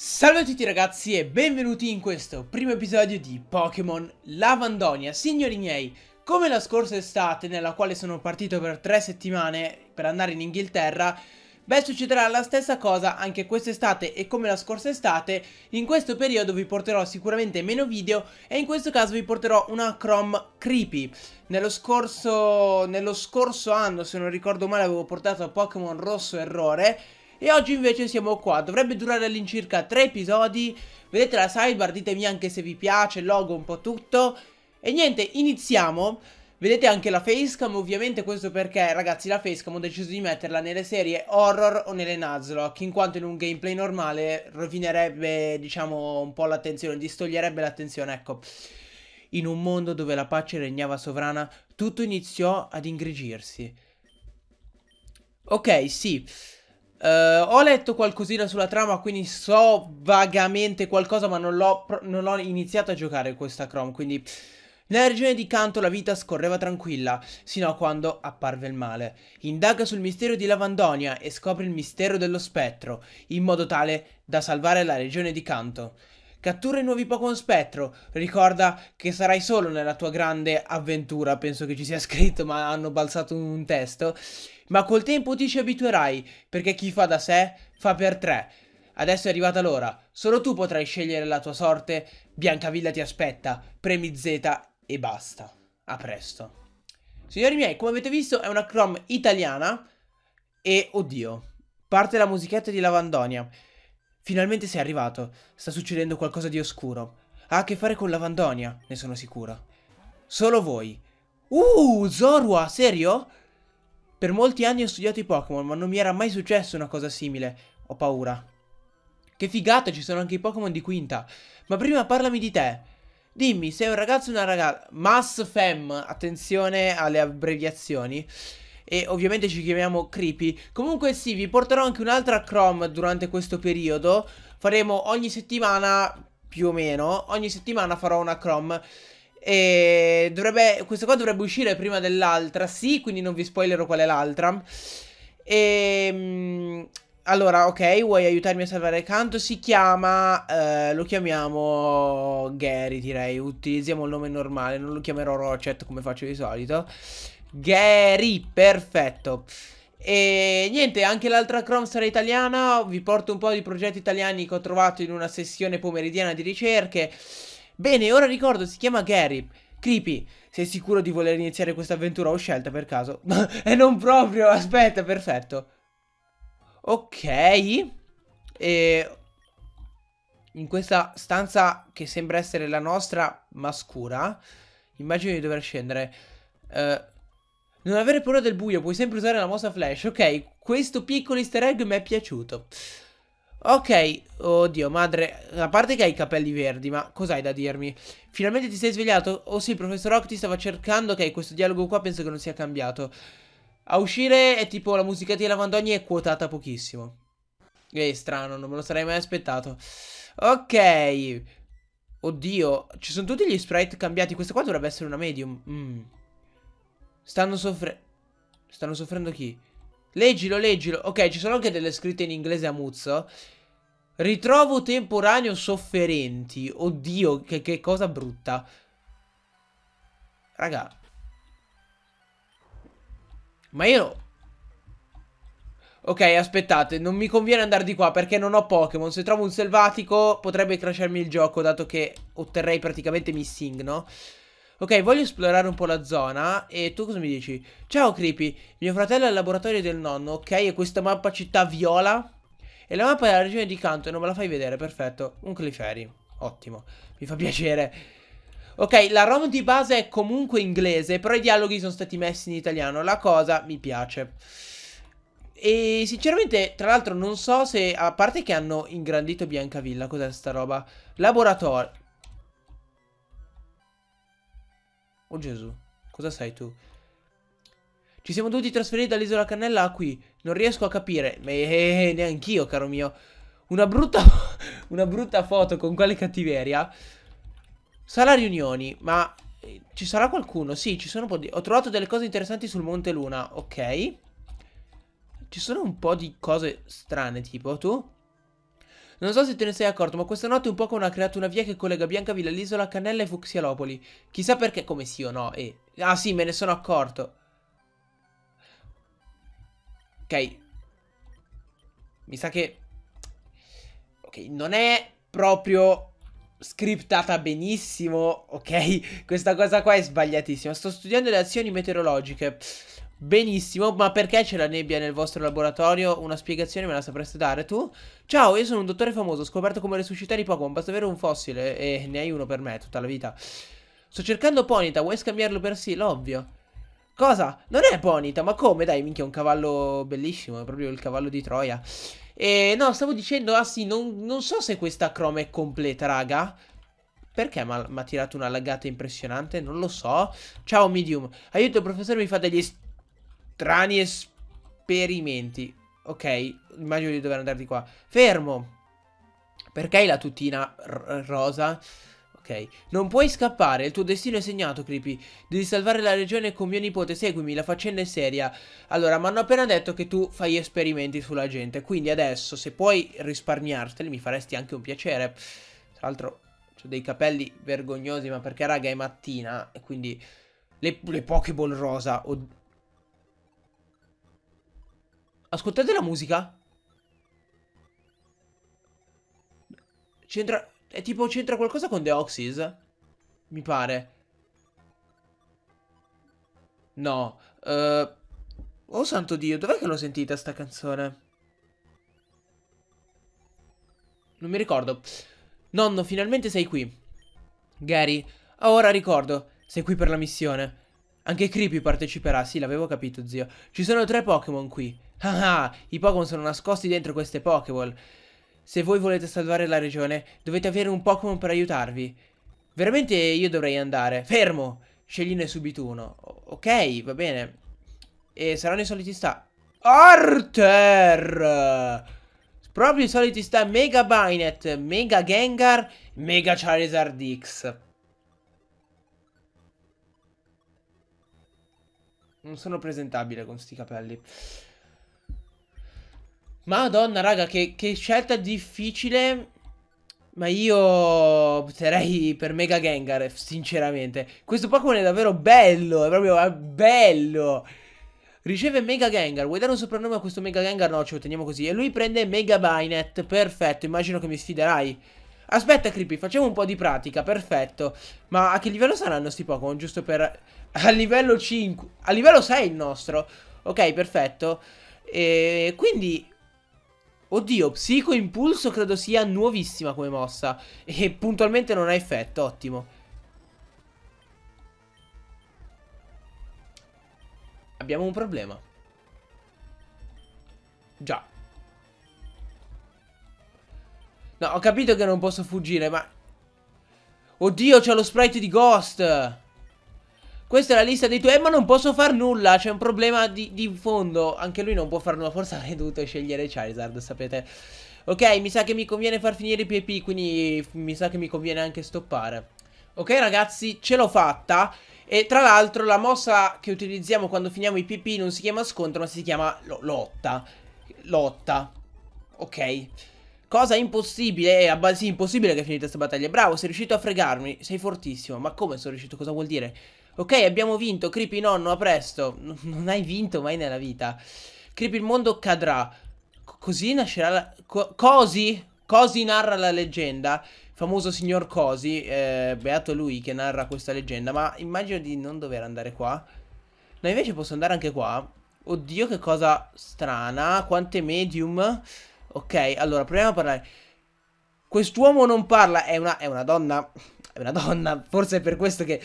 Salve a tutti ragazzi e benvenuti in questo primo episodio di Pokémon Lavandonia. Signori miei, come la scorsa estate nella quale sono partito per tre settimane per andare in Inghilterra, beh succederà la stessa cosa anche quest'estate e come la scorsa estate, in questo periodo vi porterò sicuramente meno video e in questo caso vi porterò una Chrome Creepy. Nello scorso, nello scorso anno, se non ricordo male, avevo portato Pokémon Rosso Errore e oggi invece siamo qua, dovrebbe durare all'incirca tre episodi Vedete la sidebar, ditemi anche se vi piace, il logo, un po' tutto E niente, iniziamo Vedete anche la facecam, ovviamente questo perché ragazzi la facecam ho deciso di metterla nelle serie horror o nelle Nuzlocke In quanto in un gameplay normale rovinerebbe diciamo un po' l'attenzione, distoglierebbe l'attenzione ecco in un mondo dove la pace regnava sovrana, tutto iniziò ad ingrigirsi. Ok, sì, Uh, ho letto qualcosina sulla trama, quindi so vagamente qualcosa, ma non l'ho, iniziato a giocare questa Chrome, quindi... Nella regione di Canto la vita scorreva tranquilla, sino a quando apparve il male. Indaga sul mistero di Lavandonia e scopre il mistero dello spettro, in modo tale da salvare la regione di Canto. Cattura i nuovi Pokémon Spettro. Ricorda che sarai solo nella tua grande avventura. Penso che ci sia scritto, ma hanno balzato un testo. Ma col tempo ti ci abituerai, perché chi fa da sé fa per tre. Adesso è arrivata l'ora. Solo tu potrai scegliere la tua sorte. Biancavilla ti aspetta. Premi Z e basta. A presto. Signori miei, come avete visto è una Chrome italiana e, oddio, parte la musichetta di Lavandonia. Finalmente sei arrivato. Sta succedendo qualcosa di oscuro. Ha a che fare con la Vandonia, ne sono sicuro. Solo voi. Uh, Zorua, serio? Per molti anni ho studiato i Pokémon, ma non mi era mai successo una cosa simile. Ho paura. Che figata, ci sono anche i Pokémon di quinta. Ma prima parlami di te. Dimmi, sei un ragazzo o una ragazza? Mass Fem, attenzione alle abbreviazioni e ovviamente ci chiamiamo Creepy. Comunque sì, vi porterò anche un'altra Chrome durante questo periodo. Faremo ogni settimana, più o meno, ogni settimana farò una Chrome. E dovrebbe, questa qua dovrebbe uscire prima dell'altra, sì, quindi non vi spoilerò qual è l'altra. E... Ehm, allora, ok, vuoi aiutarmi a salvare Canto? Si chiama, eh, lo chiamiamo Gary direi, utilizziamo il nome normale, non lo chiamerò Rochet come faccio di solito. Gary, perfetto. E niente, anche l'altra Chrome sarà italiana, vi porto un po' di progetti italiani che ho trovato in una sessione pomeridiana di ricerche. Bene, ora ricordo, si chiama Gary. Creepy, sei sicuro di voler iniziare questa avventura o scelta per caso? e eh, non proprio, aspetta, perfetto. Ok. E... In questa stanza che sembra essere la nostra, ma scura, immagino di dover scendere. Uh, non avere paura del buio, puoi sempre usare la mossa flash. Ok, questo piccolo easter egg mi è piaciuto. Ok, oddio madre, a parte che hai i capelli verdi, ma cos'hai da dirmi? Finalmente ti sei svegliato? Oh sì, il professor Rock ti stava cercando, ok, questo dialogo qua penso che non sia cambiato. A uscire è tipo la musica di Lavandogni è quotata pochissimo. È strano, non me lo sarei mai aspettato. Ok, oddio, ci sono tutti gli sprite cambiati, questa qua dovrebbe essere una medium. Mmm. Stanno soffrendo. Stanno soffrendo chi? Leggilo, leggilo. Ok, ci sono anche delle scritte in inglese a muzzo. Ritrovo temporaneo sofferenti. Oddio, che, che cosa brutta. Raga. Ma io... Ok, aspettate, non mi conviene andare di qua perché non ho Pokémon. Se trovo un selvatico potrebbe crasharmi il gioco, dato che otterrei praticamente Missing, no? Ok, voglio esplorare un po' la zona e tu cosa mi dici? Ciao Creepy, mio fratello è al laboratorio del nonno, ok? E questa mappa città viola? E la mappa della regione di Canto, non me la fai vedere, perfetto. Un Clefairy, ottimo, mi fa piacere. Ok, la ROM di base è comunque inglese, però i dialoghi sono stati messi in italiano, la cosa mi piace. E sinceramente, tra l'altro, non so se. A parte che hanno ingrandito Biancavilla, cos'è sta roba? Laboratorio. Oh Gesù, cosa sei tu? Ci siamo dovuti trasferire dall'isola Cannella a qui. Non riesco a capire. Ma eh, eh, eh, neanch'io, caro mio. Una brutta, una brutta foto con quale cattiveria. Sala riunioni, ma eh, ci sarà qualcuno? Sì, ci sono un po' di... Ho trovato delle cose interessanti sul Monte Luna, ok. Ci sono un po' di cose strane, tipo tu. Non so se te ne sei accorto, ma questa notte un po' ha creato una via che collega Biancavilla all'isola Cannella e Fuxialopoli. Chissà perché, come sì o no, eh. Ah sì, me ne sono accorto. Ok. Mi sa che... Ok, non è proprio scriptata benissimo, ok? Questa cosa qua è sbagliatissima. Sto studiando le azioni meteorologiche. Benissimo, ma perché c'è la nebbia nel vostro laboratorio? Una spiegazione me la sapreste dare tu? Ciao, io sono un dottore famoso, ho scoperto come resuscitare i Pokémon, basta avere un fossile e ne hai uno per me tutta la vita. Sto cercando Ponita, vuoi scambiarlo per sì? L'ovvio. Cosa? Non è Ponita, ma come? Dai, minchia, è un cavallo bellissimo, è proprio il cavallo di Troia. E no, stavo dicendo, ah sì, non, non so se questa croma è completa, raga. Perché mi ha tirato una laggata impressionante? Non lo so. Ciao, Medium. Aiuto, il professore mi fa degli... Strani esperimenti. Ok, immagino di dover andare di qua. Fermo. Perché hai la tutina rosa? Ok. Non puoi scappare, il tuo destino è segnato, Creepy. Devi salvare la regione con mio nipote, seguimi, la faccenda è seria. Allora, mi hanno appena detto che tu fai esperimenti sulla gente, quindi adesso, se puoi risparmiarteli, mi faresti anche un piacere. Tra l'altro, ho dei capelli vergognosi, ma perché, raga, è mattina, e quindi... Le, le Pokéball rosa, od Ascoltate la musica. C'entra... È tipo c'entra qualcosa con The Oxys? Mi pare. No. Uh... Oh santo Dio, dov'è che l'ho sentita sta canzone? Non mi ricordo. Nonno, finalmente sei qui. Gary, oh, ora ricordo, sei qui per la missione. Anche Creepy parteciperà, sì, l'avevo capito, zio. Ci sono tre Pokémon qui. Ah, ah, i Pokémon sono nascosti dentro queste Pokéball. Se voi volete salvare la regione, dovete avere un Pokémon per aiutarvi. Veramente io dovrei andare. Fermo! Scegliene subito uno. O ok, va bene. E saranno i soliti sta... Arter! Proprio i soliti sta Mega Binet, Mega Gengar, Mega Charizard X. Non sono presentabile con sti capelli. Madonna, raga, che, che scelta difficile. Ma io opterei per Mega Gengar, sinceramente. Questo Pokémon è davvero bello, è proprio bello. Riceve Mega Gengar. Vuoi dare un soprannome a questo Mega Gengar? No, ce lo teniamo così. E lui prende Mega Binet. Perfetto, immagino che mi sfiderai. Aspetta, Creepy, facciamo un po' di pratica. Perfetto. Ma a che livello saranno sti Pokémon? Giusto per... A livello 5... A livello 6 il nostro. Ok, perfetto. E quindi Oddio, Psico Impulso credo sia nuovissima come mossa. E puntualmente non ha effetto, ottimo. Abbiamo un problema. Già. No, ho capito che non posso fuggire, ma... Oddio, c'è lo sprite di Ghost! Questa è la lista dei tuoi eh, ma non posso far nulla C'è un problema di, di, fondo Anche lui non può far nulla Forse avrei dovuto scegliere Charizard sapete Ok mi sa che mi conviene far finire i PP Quindi mi sa che mi conviene anche stoppare Ok ragazzi ce l'ho fatta E tra l'altro la mossa che utilizziamo quando finiamo i PP Non si chiama scontro ma si chiama lo lotta Lotta Ok Cosa impossibile, eh, sì, impossibile che è finita questa battaglia. Bravo, sei riuscito a fregarmi, sei fortissimo. Ma come sono riuscito? Cosa vuol dire? Ok, abbiamo vinto. Creepy nonno, a presto. non hai vinto mai nella vita. Creepy il mondo cadrà. così nascerà la... Co Cosi? Cosi narra la leggenda. Famoso signor Cosi. Eh, beato lui che narra questa leggenda. Ma immagino di non dover andare qua. No, invece posso andare anche qua. Oddio, che cosa strana. Quante medium. Ok, allora proviamo a parlare. Quest'uomo non parla. È una, è una donna. È una donna. Forse è per questo che...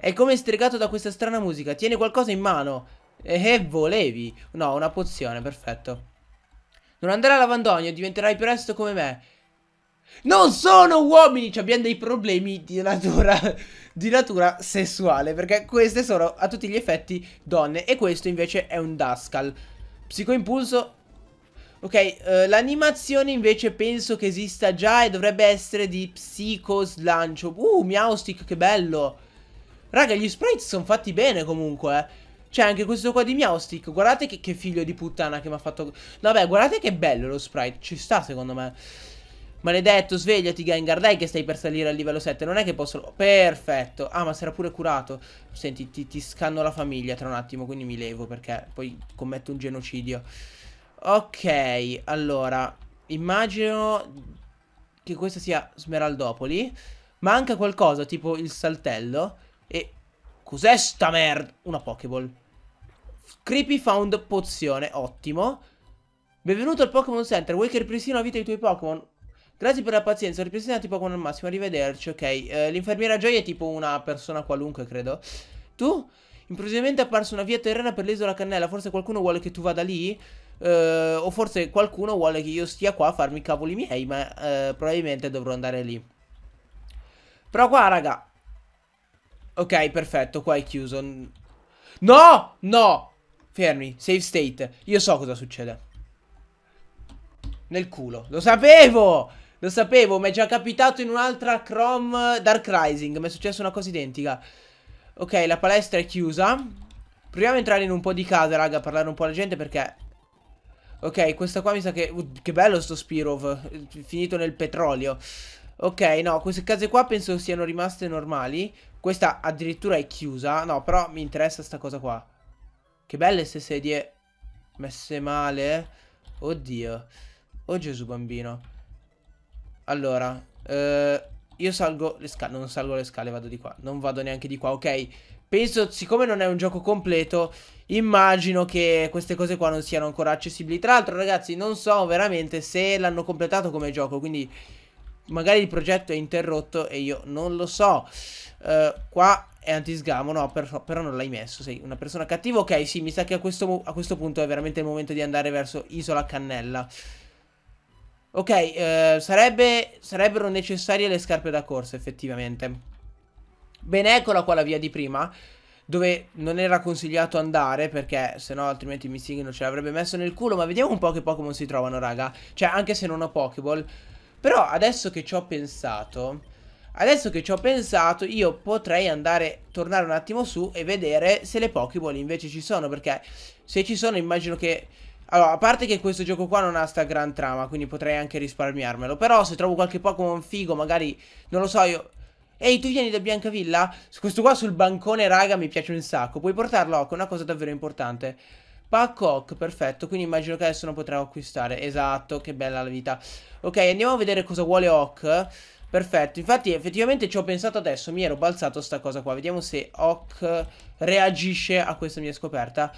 È come stregato da questa strana musica. Tiene qualcosa in mano. E, e volevi? No, una pozione, perfetto. Non andare a lavandogno, diventerai presto come me. Non sono uomini, cioè abbiamo dei problemi di natura, di natura sessuale, perché queste sono a tutti gli effetti donne e questo invece è un Dascal. Psicoimpulso Ok, eh, l'animazione invece penso che esista già e dovrebbe essere di psicoslancio. Uh, Miaustic, che bello! Raga, gli sprites sono fatti bene comunque, eh. C'è cioè, anche questo qua di Meowstick. Guardate che, che figlio di puttana che mi ha fatto... Vabbè, guardate che bello lo sprite. Ci sta, secondo me. Maledetto, svegliati Gengar. Dai che stai per salire al livello 7. Non è che posso... Perfetto. Ah, ma si era pure curato. Senti, ti, ti scanno la famiglia tra un attimo. Quindi mi levo perché poi commetto un genocidio. Ok, allora... Immagino che questa sia Smeraldopoli. Manca qualcosa, tipo il saltello. E cos'è sta merda? Una Pokéball. Creepy Found Pozione, ottimo. Benvenuto al Pokémon Center, vuoi che ripristino la vita dei tuoi Pokémon? Grazie per la pazienza, ho ripristinato i Pokémon al massimo, arrivederci, ok. Eh, L'infermiera Joy è tipo una persona qualunque, credo. Tu? Improvvisamente è apparsa una via terrena per l'isola Cannella, forse qualcuno vuole che tu vada lì? Eh, o forse qualcuno vuole che io stia qua a farmi i cavoli miei, ma eh, probabilmente dovrò andare lì. Però qua, raga, Ok, perfetto, qua è chiuso. No! No! Fermi, save state. Io so cosa succede. Nel culo. Lo sapevo! Lo sapevo, mi è già capitato in un'altra Chrome Dark Rising. Mi è successa una cosa identica. Ok, la palestra è chiusa. Proviamo a entrare in un po' di casa, raga, a parlare un po' alla gente perché... Ok, questa qua mi sa che... Uh, che bello sto Spirov, finito nel petrolio. Ok, no, queste case qua penso siano rimaste normali. Questa addirittura è chiusa. No, però mi interessa sta cosa qua. Che belle queste sedie messe male. Eh. Oddio. Oh Gesù bambino. Allora, eh, io salgo le scale. Non salgo le scale, vado di qua. Non vado neanche di qua, ok. Penso, siccome non è un gioco completo, immagino che queste cose qua non siano ancora accessibili. Tra l'altro, ragazzi, non so veramente se l'hanno completato come gioco, quindi... Magari il progetto è interrotto e io non lo so. Uh, qua è antisgamo, no, per, però non l'hai messo. Sei una persona cattiva. Ok, sì, mi sa che a questo, a questo punto è veramente il momento di andare verso Isola Cannella. Ok, eh, sarebbe, sarebbero necessarie le scarpe da corsa, effettivamente. Bene, eccola qua la via di prima, dove non era consigliato andare, perché se no altrimenti il non ce l'avrebbe messo nel culo, ma vediamo un po' che Pokémon si trovano, raga. Cioè, anche se non ho Pokéball... Però adesso che ci ho pensato, adesso che ci ho pensato, io potrei andare, tornare un attimo su e vedere se le Pokéball invece ci sono, perché se ci sono immagino che... Allora, a parte che questo gioco qua non ha sta gran trama, quindi potrei anche risparmiarmelo, però se trovo qualche Pokémon figo, magari, non lo so, io... Ehi, tu vieni da Biancavilla? Questo qua sul bancone, raga, mi piace un sacco. Puoi portarlo, Oco, ecco, è una cosa davvero importante. Pack Hawk, perfetto, quindi immagino che adesso non potrò acquistare. Esatto, che bella la vita. Ok, andiamo a vedere cosa vuole Hawk. Perfetto, infatti effettivamente ci ho pensato adesso, mi ero balzato sta cosa qua. Vediamo se Hawk reagisce a questa mia scoperta.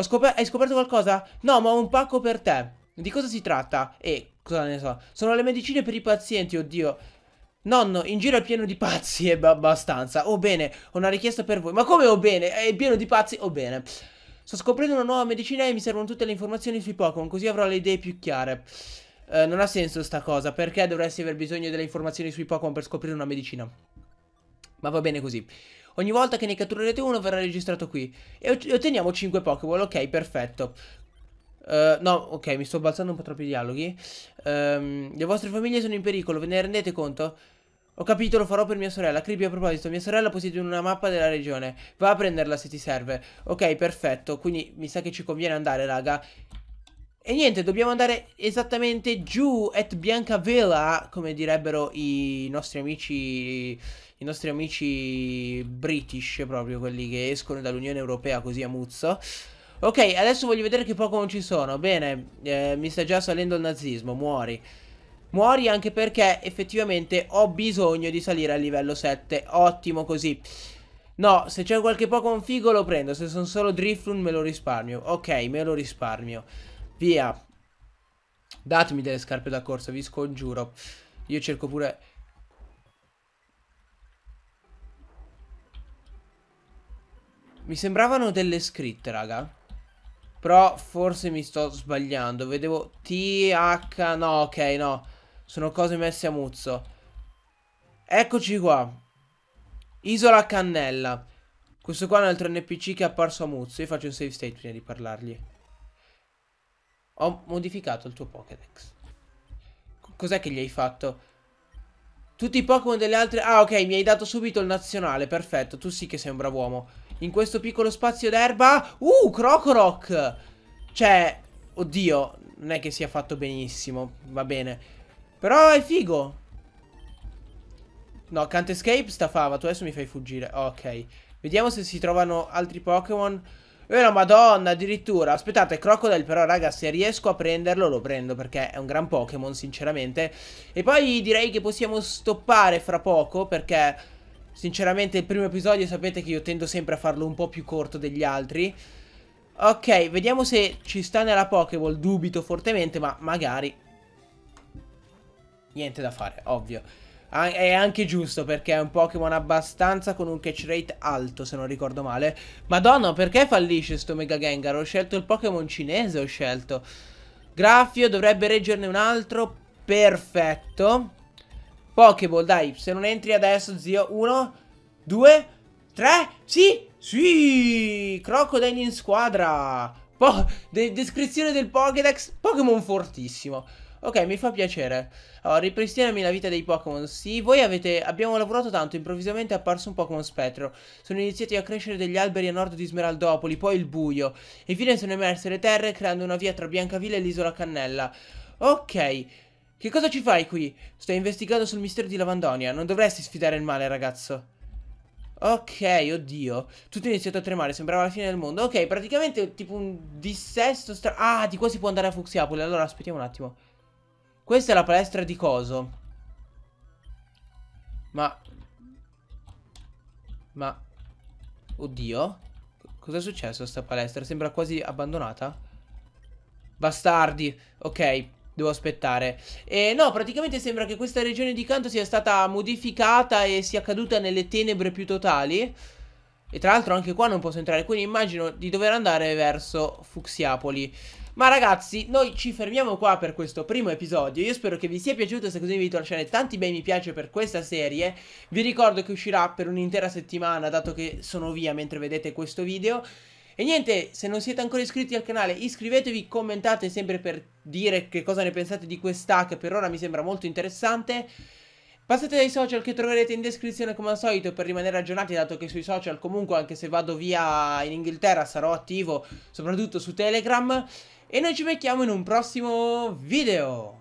Scop hai scoperto qualcosa? No, ma ho un pacco per te. Di cosa si tratta? E eh, cosa ne so? Sono le medicine per i pazienti, oddio. Nonno, in giro è pieno di pazzi, e eh, abbastanza. O oh, bene, ho una richiesta per voi. Ma come o oh, bene? È pieno di pazzi? O oh, bene. Sto scoprendo una nuova medicina e mi servono tutte le informazioni sui Pokémon, così avrò le idee più chiare. Eh, non ha senso sta cosa, perché dovresti aver bisogno delle informazioni sui Pokémon per scoprire una medicina? Ma va bene così. Ogni volta che ne catturerete uno verrà registrato qui. E otteniamo 5 Pokémon, ok, perfetto. Uh, no, ok, mi sto balzando un po' troppi dialoghi. Um, le vostre famiglie sono in pericolo, ve ne rendete conto? Ho capito, lo farò per mia sorella. Creepy, a proposito, mia sorella possiede una mappa della regione. Va a prenderla se ti serve. Ok, perfetto. Quindi mi sa che ci conviene andare, raga. E niente, dobbiamo andare esattamente giù, at Biancavilla, come direbbero i nostri amici... I nostri amici british, proprio quelli che escono dall'Unione Europea così a muzzo. Ok, adesso voglio vedere che Pokémon ci sono. Bene, eh, mi sta già salendo il nazismo, muori. Muori anche perché effettivamente ho bisogno di salire al livello 7. Ottimo così. No, se c'è qualche Pokémon figo lo prendo. Se sono solo Drifloon me lo risparmio. Ok, me lo risparmio. Via. Datemi delle scarpe da corsa, vi scongiuro. Io cerco pure... Mi sembravano delle scritte, raga. Però forse mi sto sbagliando. Vedevo TH... No, ok, no. Sono cose messe a muzzo. Eccoci qua. Isola Cannella. Questo qua è un altro NPC che è apparso a muzzo. Io faccio un save state prima di parlargli. Ho modificato il tuo Pokédex. Cos'è che gli hai fatto? Tutti i Pokémon delle altre... Ah, ok, mi hai dato subito il nazionale, perfetto. Tu sì che sei un bravo uomo. In questo piccolo spazio d'erba... Uh, Crocoroc! Cioè, oddio, non è che sia fatto benissimo, va bene. Però è figo. No, Can't Escape sta fava, tu adesso mi fai fuggire. Ok, vediamo se si trovano altri Pokémon... E la madonna, addirittura. Aspettate, Crocodile però, raga, se riesco a prenderlo lo prendo perché è un gran Pokémon, sinceramente. E poi direi che possiamo stoppare fra poco perché, sinceramente, il primo episodio sapete che io tendo sempre a farlo un po' più corto degli altri. Ok, vediamo se ci sta nella Pokéball. Dubito fortemente, ma magari... Niente da fare, ovvio. Ah, è anche giusto perché è un Pokémon abbastanza con un catch rate alto se non ricordo male. Madonna, perché fallisce sto Mega Gengar? Ho scelto il Pokémon cinese, ho scelto. Graffio dovrebbe reggerne un altro. Perfetto. Pokéball, dai, se non entri adesso, zio. Uno, due, tre, sì, sì, Crocodile in squadra. Po descrizione del Pokédex, Pokémon fortissimo. Ok, mi fa piacere. Allora, ripristinami la vita dei Pokémon. Sì, voi avete... abbiamo lavorato tanto, improvvisamente è apparso un Pokémon spettro. Sono iniziati a crescere degli alberi a nord di Smeraldopoli, poi il buio. Infine sono emerse le terre, creando una via tra Biancavilla e l'isola Cannella. Ok... Che cosa ci fai qui? Sto investigando sul mistero di Lavandonia. Non dovresti sfidare il male, ragazzo. Ok, oddio. Tutto è iniziato a tremare, sembrava la fine del mondo. Ok, praticamente tipo un dissesto stra... Ah, di qua si può andare a Fuxiapoli. Allora, aspettiamo un attimo. Questa è la palestra di coso. Ma... Ma... Oddio. Cos'è successo a sta palestra? Sembra quasi abbandonata. Bastardi. Ok, devo aspettare. E eh, no, praticamente sembra che questa regione di canto sia stata modificata e sia caduta nelle tenebre più totali. E tra l'altro anche qua non posso entrare, quindi immagino di dover andare verso Fuxiapoli. Ma ragazzi, noi ci fermiamo qua per questo primo episodio. Io spero che vi sia piaciuto, se così vi invito a lasciare tanti bei mi piace per questa serie. Vi ricordo che uscirà per un'intera settimana, dato che sono via mentre vedete questo video. E niente, se non siete ancora iscritti al canale iscrivetevi, commentate sempre per dire che cosa ne pensate di quest'hack, per ora mi sembra molto interessante. Passate dai social che troverete in descrizione come al solito per rimanere aggiornati dato che sui social comunque anche se vado via in Inghilterra sarò attivo soprattutto su Telegram e noi ci becchiamo in un prossimo video!